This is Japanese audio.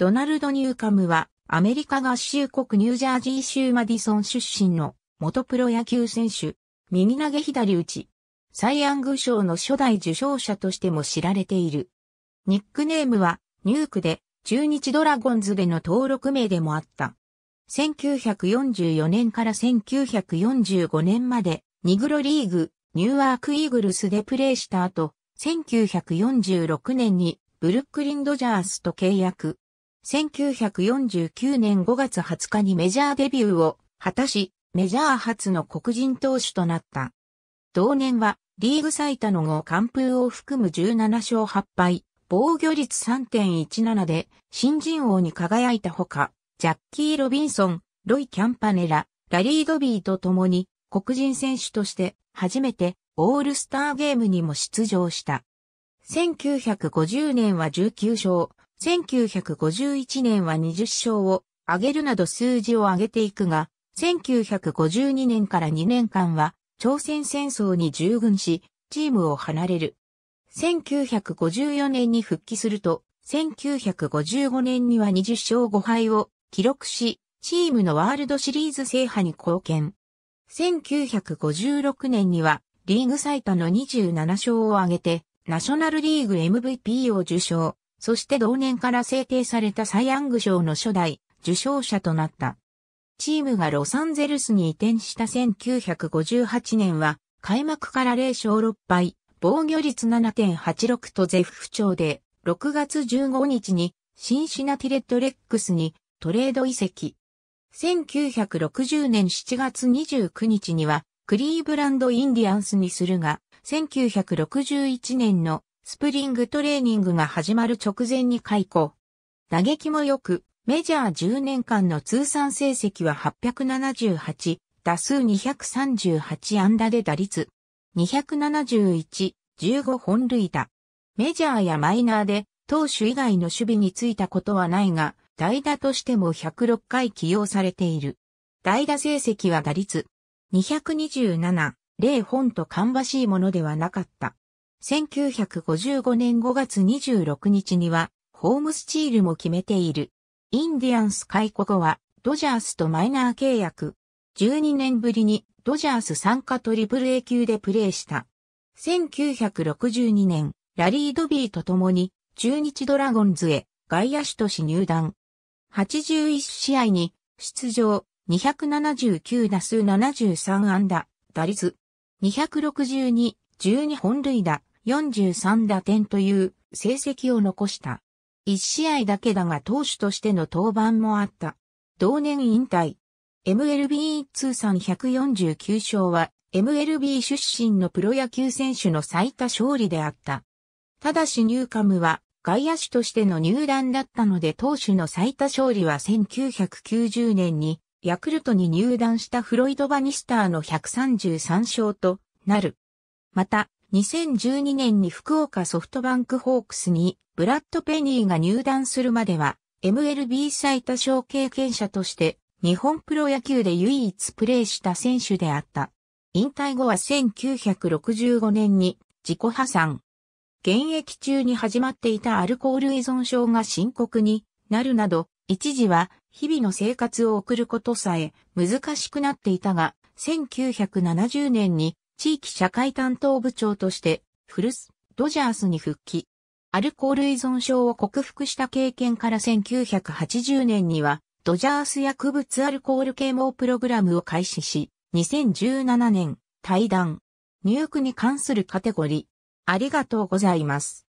ドナルド・ニューカムは、アメリカ合衆国ニュージャージー州マディソン出身の元プロ野球選手、右投げ左打ち、サイ・アング賞の初代受賞者としても知られている。ニックネームは、ニュークで、中日ドラゴンズでの登録名でもあった。1944年から1945年まで、ニグロリーグ、ニューアークイーグルスでプレーした後、1946年にブルックリン・ドジャースと契約。1949年5月20日にメジャーデビューを果たし、メジャー初の黒人投手となった。同年は、リーグ最多の5完封を含む17勝8敗、防御率3.17で新人王に輝いたほか、ジャッキー・ロビンソン、ロイ・キャンパネラ、ラリー・ドビーと共に黒人選手として初めてオールスターゲームにも出場した。1950年は19勝、1951年は20勝を上げるなど数字を上げていくが、1952年から2年間は朝鮮戦争に従軍し、チームを離れる。1954年に復帰すると、1955年には20勝5敗を記録し、チームのワールドシリーズ制覇に貢献。1956年にはリーグ最多の27勝を挙げて、ナショナルリーグ MVP を受賞。そして同年から制定されたサイ・アング賞の初代受賞者となった。チームがロサンゼルスに移転した1958年は、開幕から0勝6敗、防御率7.86と絶不調で、6月15日にシンシナティレッドレックスにトレード移籍。1960年7月29日にはクリーブランドインディアンスにするが、1961年のスプリングトレーニングが始まる直前に解雇。打撃も良く、メジャー10年間の通算成績は878、打数238安打で打率、271、15本塁打。メジャーやマイナーで、投手以外の守備についたことはないが、代打としても106回起用されている。代打成績は打率、227、0本と芳しいものではなかった。1955年5月26日には、ホームスチールも決めている。インディアンス解雇後は、ドジャースとマイナー契約。12年ぶりに、ドジャース参加トリプル A 級でプレーした。1962年、ラリー・ドビーと共に、中日ドラゴンズへ外野手とし入団。81試合に出場、279打数73安打、打率262、12本塁打、43打点という成績を残した。1試合だけだが投手としての登板もあった。同年引退。MLB 通算149勝は MLB 出身のプロ野球選手の最多勝利であった。ただしニューカムは外野手としての入団だったので投手の最多勝利は1990年にヤクルトに入団したフロイド・バニスターの133勝となる。また、2012年に福岡ソフトバンクホークスにブラッド・ペニーが入団するまでは MLB 最多勝経験者として日本プロ野球で唯一プレーした選手であった。引退後は1965年に自己破産。現役中に始まっていたアルコール依存症が深刻になるなど、一時は日々の生活を送ることさえ難しくなっていたが、1970年に地域社会担当部長として、フルス、ドジャースに復帰。アルコール依存症を克服した経験から1980年には、ドジャース薬物アルコール啓蒙プログラムを開始し、2017年、対談。入区に関するカテゴリー。ありがとうございます。